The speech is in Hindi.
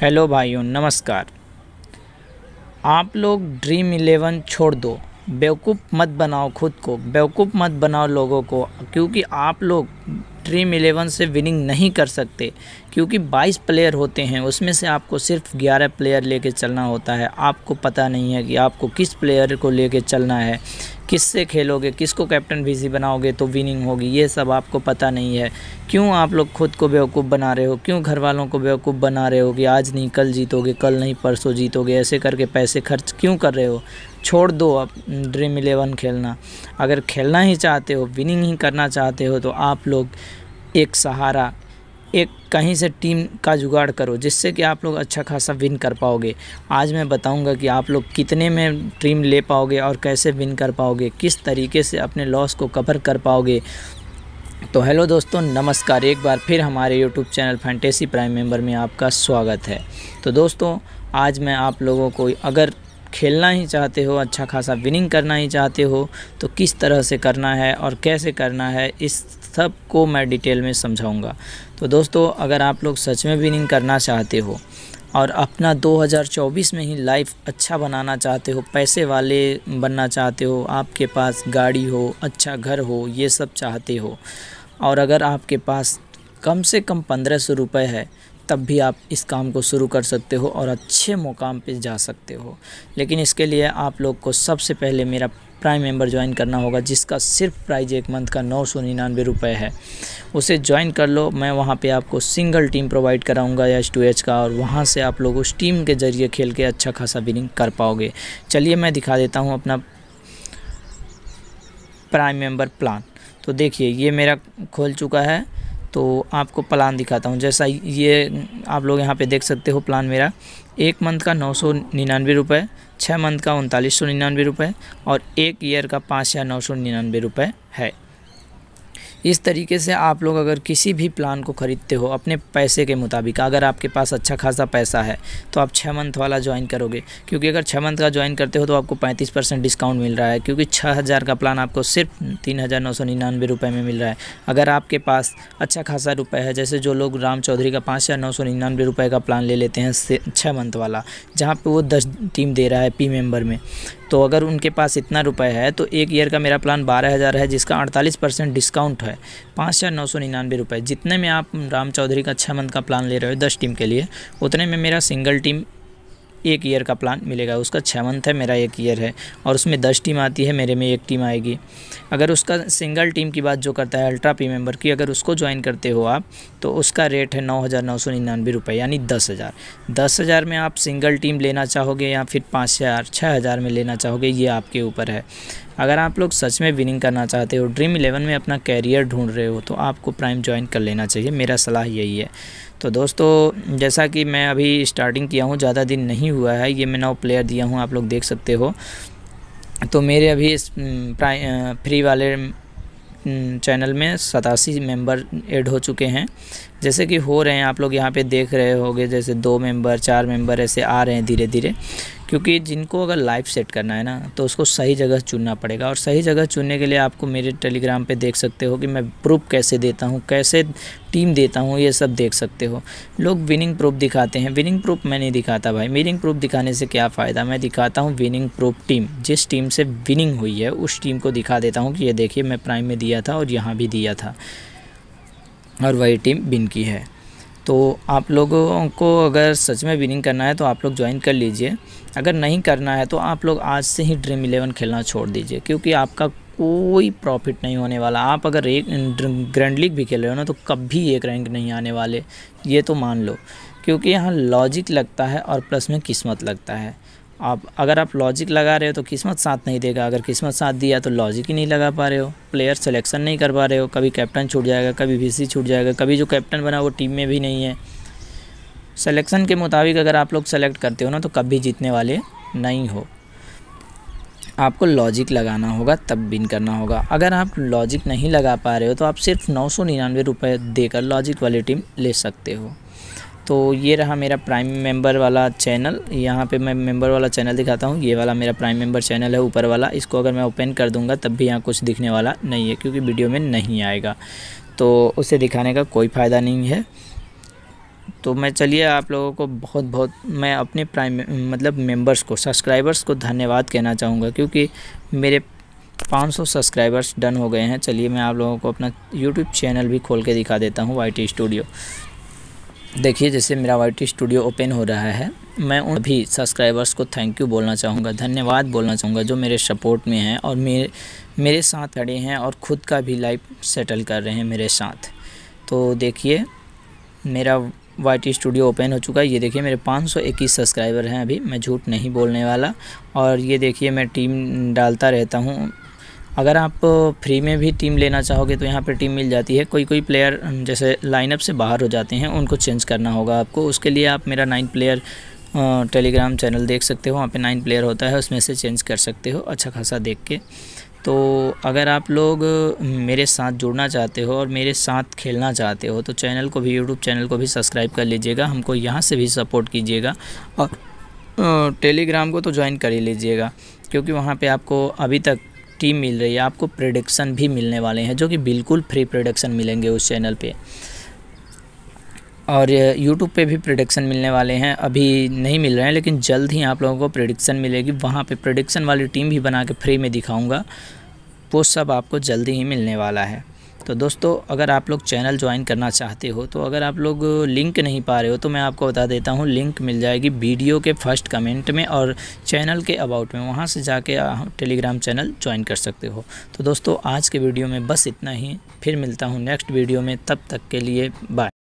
हेलो भाइयों नमस्कार आप लोग ड्रीम इलेवन छोड़ दो बेवकूफ़ मत बनाओ खुद को बेवकूफ़ मत बनाओ लोगों को क्योंकि आप लोग ड्रीम इलेवन से विनिंग नहीं कर सकते क्योंकि 22 प्लेयर होते हैं उसमें से आपको सिर्फ 11 प्लेयर लेके चलना होता है आपको पता नहीं है कि आपको किस प्लेयर को लेके चलना है किससे खेलोगे किसको कैप्टन बिजी बनाओगे तो विनिंग होगी ये सब आपको पता नहीं है क्यों आप लोग खुद को बेवकूफ़ बना रहे हो क्यों घर वालों को बेवकूफ़ बना रहे हो कि आज नहीं कल जीतोगे कल नहीं परसों जीतोगे ऐसे करके पैसे खर्च क्यों कर रहे हो छोड़ दो आप ड्रीम इलेवन खेलना अगर खेलना ही चाहते हो विनिंग ही करना चाहते हो तो आप लोग एक सहारा एक कहीं से टीम का जुगाड़ करो जिससे कि आप लोग अच्छा खासा विन कर पाओगे आज मैं बताऊंगा कि आप लोग कितने में टीम ले पाओगे और कैसे विन कर पाओगे किस तरीके से अपने लॉस को कवर कर पाओगे तो हेलो दोस्तों नमस्कार एक बार फिर हमारे YouTube channel fantasy prime member में आपका स्वागत है तो दोस्तों आज मैं आप लोगों को अगर खेलना ही चाहते हो अच्छा खासा विनिंग करना ही चाहते हो तो किस तरह से करना है और कैसे करना है इस सब को मैं डिटेल में समझाऊंगा तो दोस्तों अगर आप लोग सच में विनिंग करना चाहते हो और अपना 2024 में ही लाइफ अच्छा बनाना चाहते हो पैसे वाले बनना चाहते हो आपके पास गाड़ी हो अच्छा घर हो ये सब चाहते हो और अगर आपके पास कम से कम पंद्रह सौ रुपये है तब भी आप इस काम को शुरू कर सकते हो और अच्छे मुकाम पे जा सकते हो लेकिन इसके लिए आप लोग को सबसे पहले मेरा प्राइम मेंबर ज्वाइन करना होगा जिसका सिर्फ प्राइज एक मंथ का नौ सौ निन्यानवे रुपये है उसे ज्वाइन कर लो मैं वहाँ पे आपको सिंगल टीम प्रोवाइड कराऊंगा एच टू एच का और वहाँ से आप लोग उस टीम के ज़रिए खेल के अच्छा खासा विनिंग कर पाओगे चलिए मैं दिखा देता हूँ अपना प्राइम मेंबर प्लान तो देखिए ये मेरा खोल चुका है तो आपको प्लान दिखाता हूँ जैसा ये आप लोग यहाँ पे देख सकते हो प्लान मेरा एक मंथ का नौ सौ निन्यानवे रुपये छः मंथ का उनतालीस सौ निन्यानवे रुपये और एक ईयर का पाँच हज़ार नौ सौ निन्यानवे रुपये है इस तरीके से आप लोग अगर किसी भी प्लान को ख़रीदते हो अपने पैसे के मुताबिक अगर आपके पास अच्छा खासा पैसा है तो आप छः मंथ वाला ज्वाइन करोगे क्योंकि अगर छः मंथ का ज्वाइन करते हो तो आपको पैंतीस परसेंट डिस्काउंट मिल रहा है क्योंकि छः हज़ार का प्लान आपको सिर्फ तीन हज़ार नौ सौ निन्यानवे रुपये में मिल रहा है अगर आपके पास अच्छा खासा रुपये है जैसे जो लोग राम चौधरी का पाँच हज़ार नौ सौ निन्यानवे रुपये का प्लान ले लेते हैं छः मंथ वाला जहाँ पर वो दस टीम दे रहा है पी मेम्बर में तो अगर उनके पास इतना रुपए है तो एक ईयर का मेरा प्लान बारह हज़ार है जिसका अड़तालीस परसेंट डिस्काउंट है पाँच हज़ार नौ सौ निन्यानवे रुपये जितने में आप राम चौधरी का छः मंथ का प्लान ले रहे हो दस टीम के लिए उतने में मेरा सिंगल टीम एक ईयर का प्लान मिलेगा उसका छः मंथ है मेरा एक ईयर है और उसमें दस टीम आती है मेरे में एक टीम आएगी अगर उसका सिंगल टीम की बात जो करता है अल्ट्रा पी मेम्बर की अगर उसको ज्वाइन करते हो आप तो उसका रेट है नौ हज़ार नौ सौ निन्यानवे रुपये यानी दस हज़ार दस हज़ार में आप सिंगल टीम लेना चाहोगे या फिर पाँच हज़ार छः हज़ार में लेना चाहोगे ये आपके ऊपर है अगर आप लोग सच में विनिंग करना चाहते हो ड्रीम इलेवन में अपना कैरियर ढूंढ रहे हो तो आपको प्राइम ज्वाइन कर लेना चाहिए मेरा सलाह यही है तो दोस्तों जैसा कि मैं अभी स्टार्टिंग किया हूँ ज़्यादा दिन नहीं हुआ है ये मैं नौ प्लेयर दिया हूँ आप लोग देख सकते हो तो मेरे अभी इस फ्री वाले चैनल में सतासी मेंबर ऐड हो चुके हैं जैसे कि हो रहे हैं आप लोग यहाँ पे देख रहे होगे जैसे दो मेंबर चार मेंबर ऐसे आ रहे हैं धीरे धीरे क्योंकि जिनको अगर लाइफ सेट करना है ना तो उसको सही जगह चुनना पड़ेगा और सही जगह चुनने के लिए आपको मेरे टेलीग्राम पे देख सकते हो कि मैं प्रूफ कैसे देता हूँ कैसे टीम देता हूँ ये सब देख सकते हो लोग विनिंग प्रूफ दिखाते हैं विनिंग प्रूफ मैं नहीं दिखाता भाई विनिंग प्रूफ दिखाने से क्या फ़ायदा मैं दिखाता हूँ विनिंग प्रूफ टीम जिस टीम से विनिंग हुई है उस टीम को दिखा देता हूँ कि ये देखिए मैं प्राइम में दिया था और यहाँ भी दिया था और वही टीम बिन की है तो आप लोगों को अगर सच में विनिंग करना है तो आप लोग ज्वाइन कर लीजिए अगर नहीं करना है तो आप लोग आज से ही ड्रीम इलेवन खेलना छोड़ दीजिए क्योंकि आपका कोई प्रॉफिट नहीं होने वाला आप अगर एक ग्रैंड लीग भी खेल रहे हो ना तो कभी एक रैंक नहीं आने वाले ये तो मान लो क्योंकि यहाँ लॉजिक लगता है और प्लस में किस्मत लगता है आप अगर आप लॉजिक लगा रहे हो तो किस्मत साथ नहीं देगा अगर किस्मत साथ दिया तो लॉजिक ही नहीं लगा पा रहे हो प्लेयर सिलेक्शन नहीं कर पा रहे हो कभी कैप्टन छूट जाएगा कभी वीसी छूट जाएगा कभी जो कैप्टन बना वो टीम में भी नहीं है सिलेक्शन के मुताबिक अगर आप लोग सेलेक्ट करते हो ना तो कभी जीतने वाले नहीं हो आपको लॉजिक लगाना होगा तब बिन करना होगा अगर आप लॉजिक नहीं लगा पा रहे हो तो आप सिर्फ नौ सौ निन्यानवे रुपये देकर लॉजिक वाली टीम ले सकते हो तो ये रहा मेरा प्राइम मेंबर वाला चैनल यहाँ पे मैं मेंबर वाला चैनल दिखाता हूँ ये वाला मेरा प्राइम मेंबर चैनल है ऊपर वाला इसको अगर मैं ओपन कर दूँगा तब भी यहाँ कुछ दिखने वाला नहीं है क्योंकि वीडियो में नहीं आएगा तो उसे दिखाने का कोई फ़ायदा नहीं है तो मैं चलिए आप लोगों को बहुत बहुत मैं अपने प्राइम मतलब मेम्बर्स को सब्सक्राइबर्स को धन्यवाद कहना चाहूँगा क्योंकि मेरे 500 सब्सक्राइबर्स डन हो गए हैं चलिए मैं आप लोगों को अपना यूट्यूब चैनल भी खोल के दिखा देता हूँ वाई टी स्टूडियो देखिए जैसे मेरा वाई टी स्टूडियो ओपन हो रहा है मैं उन भी सब्सक्राइबर्स को थैंक यू बोलना चाहूँगा धन्यवाद बोलना चाहूँगा जो मेरे सपोर्ट में हैं और मेरे मेरे साथ खड़े हैं और ख़ुद का भी लाइफ सेटल कर रहे हैं मेरे साथ तो देखिए मेरा वाई टी स्टूडियो ओपन हो चुका है ये देखिए मेरे इक्कीस सब्सक्राइबर हैं अभी मैं झूठ नहीं बोलने वाला और ये देखिए मैं टीम डालता रहता हूँ अगर आप फ्री में भी टीम लेना चाहोगे तो यहाँ पर टीम मिल जाती है कोई कोई प्लेयर जैसे लाइनअप से बाहर हो जाते हैं उनको चेंज करना होगा आपको उसके लिए आप मेरा नाइन प्लेयर टेलीग्राम चैनल देख सकते हो वहाँ पे नाइन प्लेयर होता है उसमें से चेंज कर सकते हो अच्छा खासा देख के तो अगर आप लोग मेरे साथ जुड़ना चाहते हो और मेरे साथ खेलना चाहते हो तो चैनल को भी यूट्यूब चैनल को भी सब्सक्राइब कर लीजिएगा हमको यहाँ से भी सपोर्ट कीजिएगा और टेलीग्राम को तो ज्वाइन कर ही लीजिएगा क्योंकि वहाँ पे आपको अभी तक टीम मिल रही है आपको प्रोडक्शन भी मिलने वाले हैं जो कि बिल्कुल फ्री प्रोडक्शन मिलेंगे उस चैनल पे और यूट्यूब पे भी प्रोडक्शन मिलने वाले हैं अभी नहीं मिल रहे हैं लेकिन जल्द ही आप लोगों को प्रोडक्शन मिलेगी वहाँ पे प्रोडिक्शन वाली टीम भी बना के फ्री में दिखाऊंगा वो सब आपको जल्दी ही मिलने वाला है तो दोस्तों अगर आप लोग चैनल ज्वाइन करना चाहते हो तो अगर आप लोग लिंक नहीं पा रहे हो तो मैं आपको बता देता हूँ लिंक मिल जाएगी वीडियो के फर्स्ट कमेंट में और चैनल के अबाउट में वहाँ से जाके टेलीग्राम चैनल ज्वाइन कर सकते हो तो दोस्तों आज के वीडियो में बस इतना ही फिर मिलता हूँ नेक्स्ट वीडियो में तब तक के लिए बाय